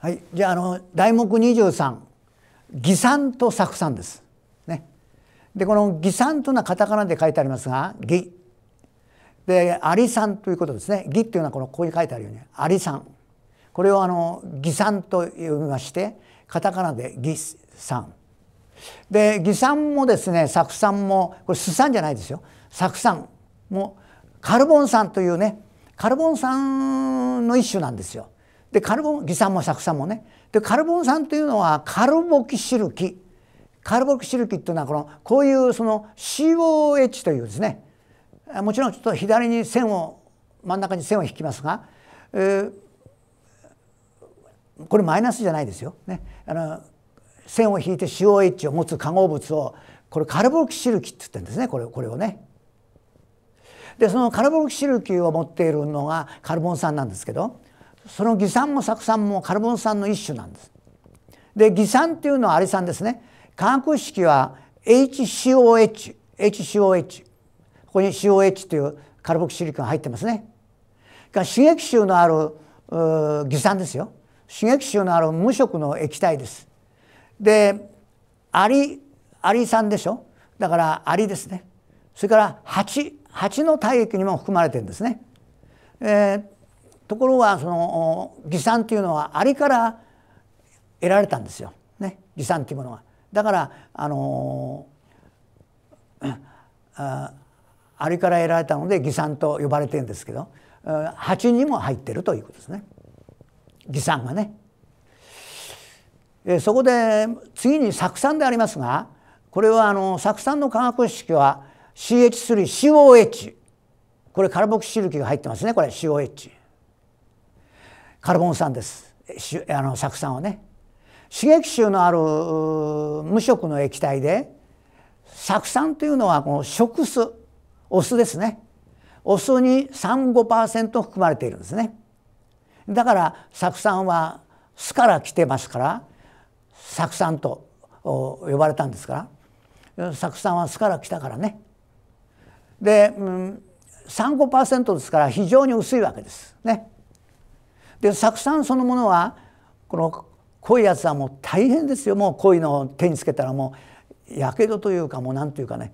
はい、じゃああの題目23偽算と作算です。ね、でこの偽算というのはカタカナで書いてありますが偽でアリんということですね偽っていうのはこのここに書いてあるようにアリん。これをあの偽算と呼びましてカタカナで偽算で偽算もですね酢酸もこれ酢酸じゃないですよ酢酸もカルボン酸というねカルボン酸の一種なんですよ。でカルボン偽酸も酢酸もねでカルボン酸というのはカルボキシル基カルボキシル基っていうのはこのこういうその COH というですねもちろんちょっと左に線を真ん中に線を引きますが、えー、これマイナスじゃないですよ。ね、あの線を引いて COH を持つ化合物をこれカルボキシル基って言ってるんですねこれこれをね。でそのカルボキシル基を持っているのがカルボン酸なんですけどその偽酸も酢酸もカルボン酸の一種なんです。で偽酸っていうのはアリ酸ですね化学式は HCOH HCOH ここに COH というカルボキシリコンが入ってますねが刺激臭のある偽酸ですよ刺激臭のある無色の液体ですでアリアリ酸でしょだからアリですねそれから蜂蜂の体液にも含まれてるんですね、えーところがその義賛というのはありから得られたんですよ、ね、義っというものは。だからあのああから得られたので義賛と呼ばれてるんですけど8にも入ってるということですね義賛がね。そこで次に酢酸でありますがこれはあの酢酸の化学式は CH3COH これカルボクシル基が入ってますねこれ COH。カルボン酸ですあの酢酸をね刺激臭のある無色の液体で酢酸というのはこの食酢お酢ですねお酢に35%含まれているんですねだから酢酸は酢から来てますから酢酸と呼ばれたんですから酢酸は酢から来たからねで、うん、35%ですから非常に薄いわけですね。で酢酸そのものはこの濃いやつはもう大変ですよもう濃いのを手につけたらもうやけどというかもう何というかね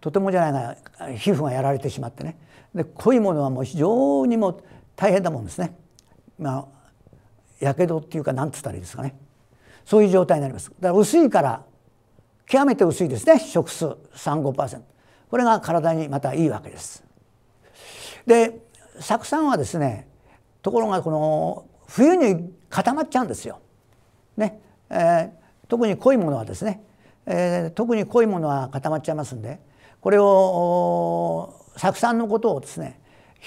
とてもじゃないが皮膚がやられてしまってねで濃いものはもう非常にも大変だもんですねまあやけどっていうか何つったらいいですかねそういう状態になりますだから薄いから極めて薄いですね食数35%これが体にまたいいわけですで酢酸はですねところがこの冬に固まっちゃうんですよ。ねえー、特に濃いものはですね、えー、特に濃いものは固まっちゃいますんでこれを酢酸のことをですね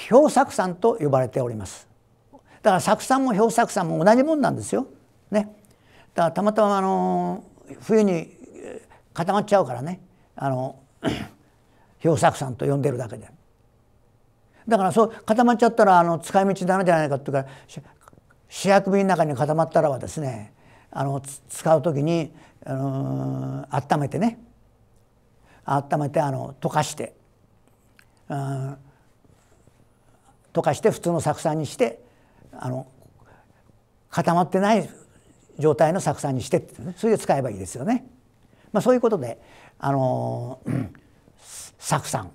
氷酢酸と呼ばれておりますだから酢酸も氷酢酸も同じもんなんですよ。ね、だからたまたまあの冬に固まっちゃうからねあの 氷酢酸と呼んでるだけで。だからそう固まっちゃったらあの使い道だメじゃないかっていうか主役瓶の中に固まったらはですねあの使う時に、あのー、温めてね温めてあの溶かして、うん、溶かして普通の酢酸にしてあの固まってない状態の酢酸にして、ね、それで使えばいいですよね。まあ、そういうことで、あのー、酢酸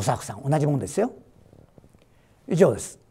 作さん同じもんですよ以上です